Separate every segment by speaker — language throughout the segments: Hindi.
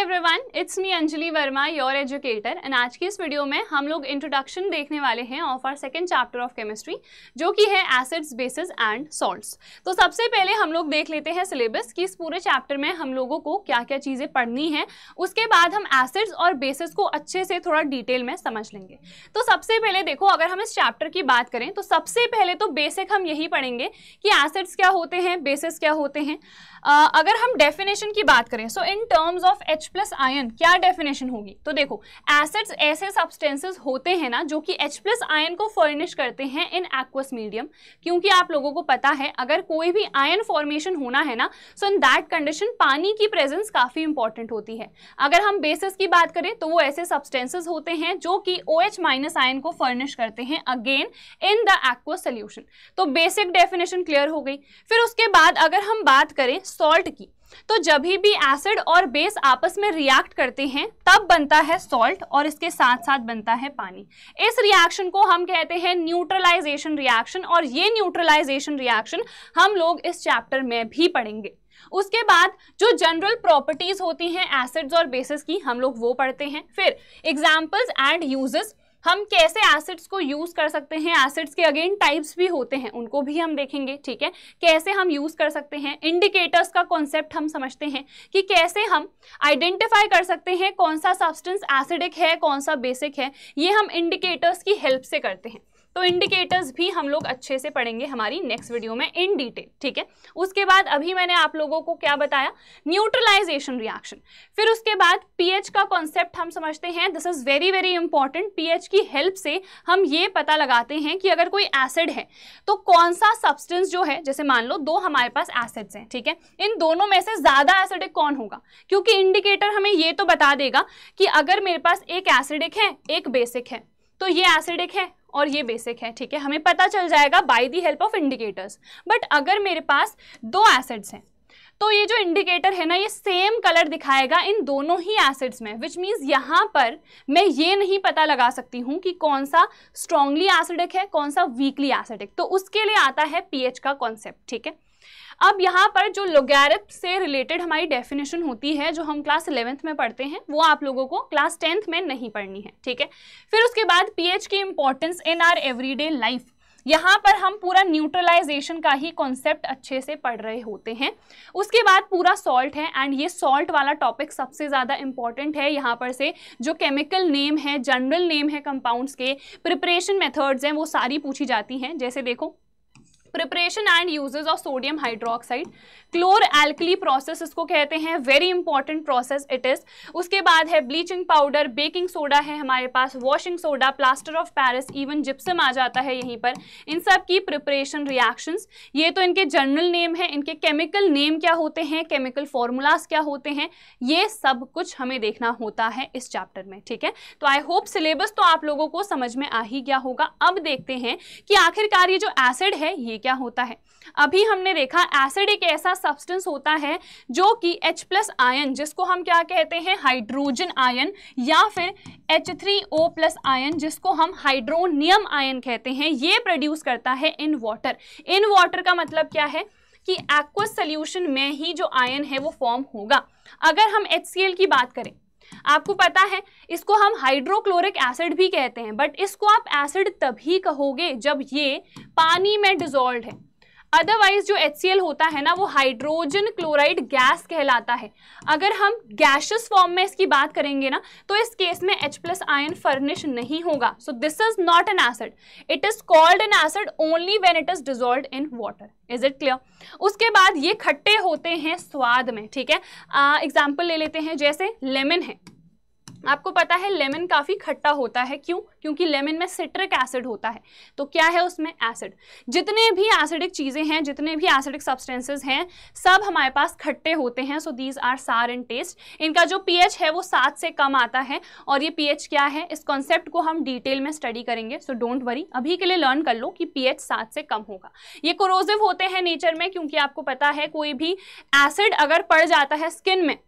Speaker 1: everyone it's me Anjali Verma your educator and आज की इस वीडियो में हम लोग इंट्रोडक्शन देखने वाले हैं of our second chapter of chemistry जो कि है एसिड्स बेसिस एंड सॉल्ट्स तो सबसे पहले हम लोग देख लेते हैं सिलेबस कि इस पूरे चैप्टर में हम लोगों को क्या क्या चीज़ें पढ़नी है उसके बाद हम एसिड्स और बेसिस को अच्छे से थोड़ा डिटेल में समझ लेंगे तो सबसे पहले देखो अगर हम इस चैप्टर की बात करें तो सबसे पहले तो बेसिक हम यही पढ़ेंगे कि एसिड्स क्या होते हैं बेसिस क्या होते हैं अगर हम डेफिनेशन की बात करें so in terms of H plus ion क्या डेफिनेशन होगी तो देखो एसिड्स ऐसे सब्सटेंसेस होते हैं ना जो कि H प्लस आयन को फर्निश करते हैं इन एक्वस मीडियम क्योंकि आप लोगों को पता है अगर कोई भी आयन फॉर्मेशन होना है ना सो इन दैट कंडीशन पानी की प्रेजेंस काफ़ी इंपॉर्टेंट होती है अगर हम बेसिस की बात करें तो वो ऐसे सब्सटेंसेज होते हैं जो कि ओ एच माइनस आयन को फर्निश करते हैं again in the aqueous solution तो बेसिक डेफिनेशन क्लियर हो गई फिर उसके बाद अगर हम बात करें सॉल्ट की तो जब भी एसिड और बेस आपस में रिएक्ट करते हैं तब बनता है सॉल्ट और इसके साथ साथ बनता है पानी इस रिएक्शन को हम कहते हैं न्यूट्रलाइजेशन रिएक्शन और ये न्यूट्रलाइजेशन रिएक्शन हम लोग इस चैप्टर में भी पढ़ेंगे उसके बाद जो जनरल प्रॉपर्टीज होती हैं एसिड्स और बेसिस की हम लोग वो पढ़ते हैं फिर एग्जाम्पल्स एंड यूजेस हम कैसे एसिड्स को यूज़ कर सकते हैं एसिड्स के अगेन टाइप्स भी होते हैं उनको भी हम देखेंगे ठीक है कैसे हम यूज़ कर सकते हैं इंडिकेटर्स का कॉन्सेप्ट हम समझते हैं कि कैसे हम आइडेंटिफाई कर सकते हैं कौन सा सब्सटेंस एसिडिक है कौन सा बेसिक है ये हम इंडिकेटर्स की हेल्प से करते हैं तो इंडिकेटर्स भी हम लोग अच्छे से पढ़ेंगे हमारी नेक्स्ट वीडियो में इन डिटेल ठीक है उसके बाद अभी मैंने आप लोगों को क्या बताया न्यूट्रलाइजेशन रिएक्शन फिर उसके बाद पीएच का कॉन्सेप्ट हम समझते हैं this is very very important pH की हेल्प से हम ये पता लगाते हैं कि अगर कोई एसिड है तो कौन सा सब्सटेंस जो है जैसे मान लो दो हमारे पास एसिड्स हैं ठीक है इन दोनों में से ज़्यादा एसिडिक कौन होगा क्योंकि इंडिकेटर हमें ये तो बता देगा कि अगर मेरे पास एक एसिडिक है एक बेसिक है तो ये एसिडिक है और ये बेसिक है ठीक है हमें पता चल जाएगा by the help of indicators but अगर मेरे पास दो एसिड्स हैं तो ये जो इंडिकेटर है ना ये सेम कलर दिखाएगा इन दोनों ही एसिड्स में विच मीन्स यहाँ पर मैं ये नहीं पता लगा सकती हूँ कि कौन सा स्ट्रांगली एसिडिक है कौन सा वीकली एसिडिक तो उसके लिए आता है पीएच का कॉन्सेप्ट ठीक है अब यहाँ पर जो लोगैरिथ से रिलेटेड हमारी डेफिनेशन होती है जो हम क्लास इलेवेंथ में पढ़ते हैं वो आप लोगों को क्लास टेंथ में नहीं पढ़नी है ठीक है फिर उसके बाद पीएच की importance in our everyday life यहाँ पर हम पूरा न्यूट्रलाइजेशन का ही कॉन्सेप्ट अच्छे से पढ़ रहे होते हैं उसके बाद पूरा सॉल्ट है एंड ये सॉल्ट वाला टॉपिक सबसे ज़्यादा इंपॉर्टेंट है यहाँ पर से जो केमिकल नेम है जनरल नेम है कंपाउंड्स के प्रिपरेशन मेथड्स हैं वो सारी पूछी जाती हैं जैसे देखो preparation and usages of sodium hydroxide chlor alkali process इसको कहते हैं very important process it is उसके बाद है ब्लीचिंग पाउडर बेकिंग सोडा है हमारे पास washing soda plaster of Paris even gypsum आ जाता है यहीं पर इन सब की प्रिपरेशन रिएक्शन ये तो इनके जनरल नेम है इनके केमिकल नेम क्या होते हैं केमिकल फॉर्मूलाज क्या होते हैं ये सब कुछ हमें देखना होता है इस चैप्टर में ठीक है तो आई होप सिलेबस तो आप लोगों को समझ में आ ही गया होगा अब देखते हैं कि आखिरकार ये जो एसिड है ये क्या होता है अभी हमने देखा एसिड एक ऐसा सब्सटेंस होता है जो कि H प्लस आयन जिसको हम क्या कहते हैं हाइड्रोजन आयन या फिर H three O plus ion जिसको हम हाइड्रोनियम आयन कहते हैं ये प्रोड्यूस करता है इन वाटर इन वाटर का मतलब क्या है कि एक्वस सोल्यूशन में ही जो आयन है वो फॉर्म होगा अगर हम एच की बात करें आपको पता है इसको हम हाइड्रोक्लोरिक एसिड भी कहते हैं बट इसको आप एसिड तभी कहोगे जब ये पानी में डिजोल्व है अदरवाइज जो एच होता है ना वो हाइड्रोजन क्लोराइड गैस कहलाता है अगर हम गैशियस फॉर्म में इसकी बात करेंगे ना तो इस केस में एच प्लस आयन फर्निश नहीं होगा so this is not an acid it is called an acid only when it is dissolve in water is it clear उसके बाद ये खट्टे होते हैं स्वाद में ठीक है एग्जाम्पल ले लेते हैं जैसे लेमन है आपको पता है लेमन काफ़ी खट्टा होता है क्यों क्योंकि लेमन में सिट्रिक एसिड होता है तो क्या है उसमें एसिड जितने भी एसिडिक चीज़ें हैं जितने भी एसिडिक सब्सटेंसेस हैं सब हमारे पास खट्टे होते हैं सो दीज आर सार इन टेस्ट इनका जो पीएच है वो सात से कम आता है और ये पीएच क्या है इस कॉन्सेप्ट को हम डिटेल में स्टडी करेंगे सो डोंट वरी अभी के लिए लर्न कर लो कि पी सात से कम होगा ये कोरोजिव होते हैं नेचर में क्योंकि आपको पता है कोई भी एसिड अगर पड़ जाता है स्किन में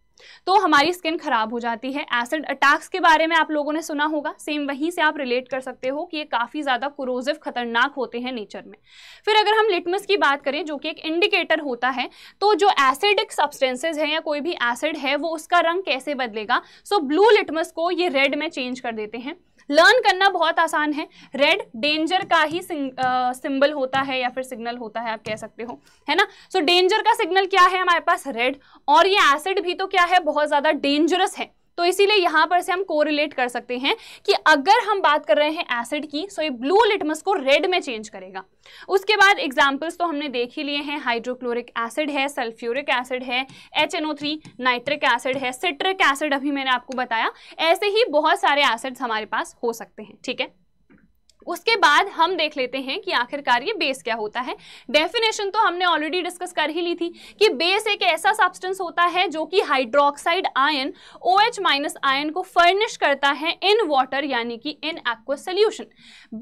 Speaker 1: तो हमारी स्किन खराब हो जाती है एसिड अटैक्स के बारे में आप लोगों ने सुना होगा सेम वहीं से आप रिलेट कर सकते हो कि ये काफ़ी ज़्यादा क्रोजिव खतरनाक होते हैं नेचर में फिर अगर हम लिटमस की बात करें जो कि एक इंडिकेटर होता है तो जो एसिडिक सब्सटेंसेज हैं या कोई भी एसिड है वो उसका रंग कैसे बदलेगा सो ब्लू लिटमस को ये रेड में चेंज कर देते हैं लर्न करना बहुत आसान है रेड डेंजर का ही सिंबल होता है या फिर सिग्नल होता है आप कह सकते हो है ना सो so, डेंजर का सिग्नल क्या है हमारे पास रेड और ये एसिड भी तो क्या है बहुत ज़्यादा डेंजरस है तो इसीलिए यहाँ पर से हम कोरिलेट कर सकते हैं कि अगर हम बात कर रहे हैं एसिड की सो ये ब्लू लिटमस को रेड में चेंज करेगा उसके बाद एग्जाम्पल्स तो हमने देख ही लिए हैं हाइड्रोक्लोरिक एसिड है सल्फ्यूरिक एसिड है एच नाइट्रिक एसिड है सिट्रिक एसिड अभी मैंने आपको बताया ऐसे ही बहुत सारे एसिड्स हमारे पास हो सकते हैं ठीक है उसके बाद हम देख लेते हैं कि आखिरकार ये बेस क्या होता है डेफिनेशन तो हमने ऑलरेडी डिस्कस कर ही ली थी कि बेस एक ऐसा सब्सटेंस होता है जो कि hydroxide ion O H minus ion को फर्निश करता है इन वाटर यानी कि in aqua solution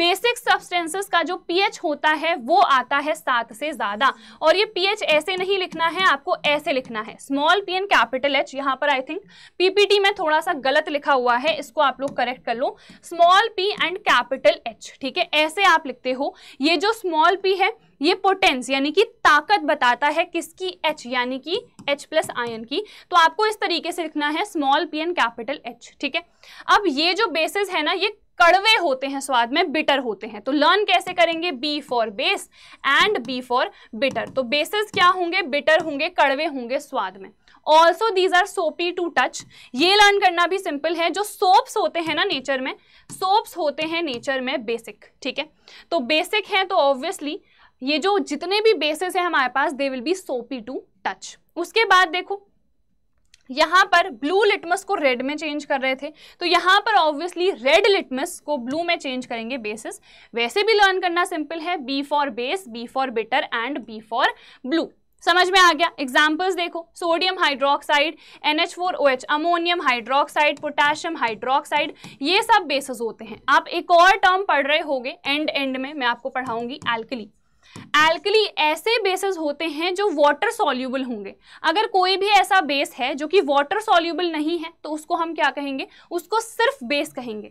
Speaker 1: basic substances का जो पीएच होता है वो आता है सात से ज़्यादा और ये पी ऐसे नहीं लिखना है आपको ऐसे लिखना है small p n capital H यहाँ पर आई थिंक पीपीटी में थोड़ा सा गलत लिखा हुआ है इसको आप लोग करेक्ट कर लो small p and capital H ठीक है ऐसे आप लिखते हो ये जो स्मॉल पी है ये पोटेंस यानी कि ताकत बताता है किसकी एच यानी कि एच प्लस आयन की तो आपको इस तरीके से लिखना है small p n capital H ठीक है अब ये जो बेसिस है ना ये कड़वे होते हैं स्वाद में बिटर होते हैं तो लर्न कैसे करेंगे B for base and B for bitter तो बेसिस क्या होंगे बिटर होंगे कड़वे होंगे स्वाद में also these are soapy to touch ये लर्न करना भी सिंपल है जो सोप्स होते हैं ना नेचर में सोप्स होते हैं नेचर में बेसिक ठीक है तो बेसिक हैं तो ऑब्वियसली ये जो जितने भी बेसिस हैं हमारे पास they will be soapy to touch उसके बाद देखो यहाँ पर ब्लू लिटमस को रेड में चेंज कर रहे थे तो यहाँ पर ऑब्वियसली रेड लिटमस को ब्लू में चेंज करेंगे बेसिस वैसे भी लर्न करना सिंपल है B for base B for bitter and B for blue समझ में आ गया एग्जाम्पल्स देखो sodium hydroxide NH4OH, ammonium hydroxide potassium hydroxide ये सब बेसिस होते हैं आप एक और टर्म पढ़ रहे होगे एंड एंड में मैं आपको पढ़ाऊंगी एल्कली एल्कली ऐसे बेसिस होते हैं जो वाटर सॉल्यूबल होंगे अगर कोई भी ऐसा बेस है जो कि वाटर सॉल्यूबल नहीं है तो उसको हम क्या कहेंगे उसको सिर्फ बेस कहेंगे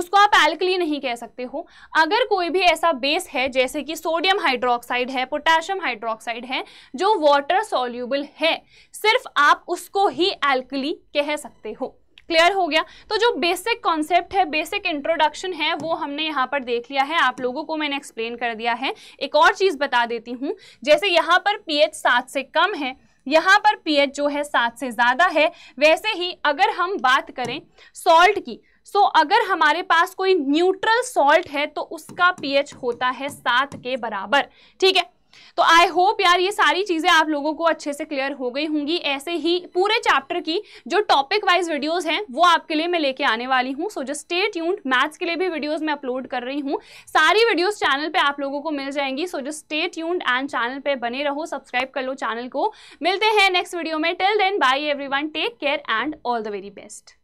Speaker 1: उसको आप एल्कली नहीं कह सकते हो अगर कोई भी ऐसा बेस है जैसे कि सोडियम हाइड्रोक्साइड है पोटेशियम हाइड्रोक्साइड है जो वाटर सॉल्यूबल है सिर्फ आप उसको ही एल्कली कह सकते हो क्लियर हो गया तो जो बेसिक कॉन्सेप्ट है बेसिक इंट्रोडक्शन है वो हमने यहाँ पर देख लिया है आप लोगों को मैंने एक्सप्लेन कर दिया है एक और चीज़ बता देती हूँ जैसे यहाँ पर एच सात से कम है यहाँ पर एच जो है सात से ज़्यादा है वैसे ही अगर हम बात करें सॉल्ट की सो तो so, अगर हमारे पास कोई न्यूट्रल सॉल्ट है तो उसका पीएच होता है सात के बराबर ठीक है तो आई होप यार ये सारी चीज़ें आप लोगों को अच्छे से क्लियर हो गई होंगी ऐसे ही पूरे चैप्टर की जो टॉपिक वाइज वीडियोज़ हैं वो आपके लिए मैं लेके आने वाली हूँ सो जस्ट स्टेट यून मैथ्स के लिए भी वीडियोज़ मैं अपलोड कर रही हूँ सारी वीडियोज़ चैनल पर आप लोगों को मिल जाएंगी सो जस्ट स्टेट यून एंड चैनल पर बने रहो सब्सक्राइब कर लो चैनल को मिलते हैं नेक्स्ट वीडियो में till then bye every take care and all the very best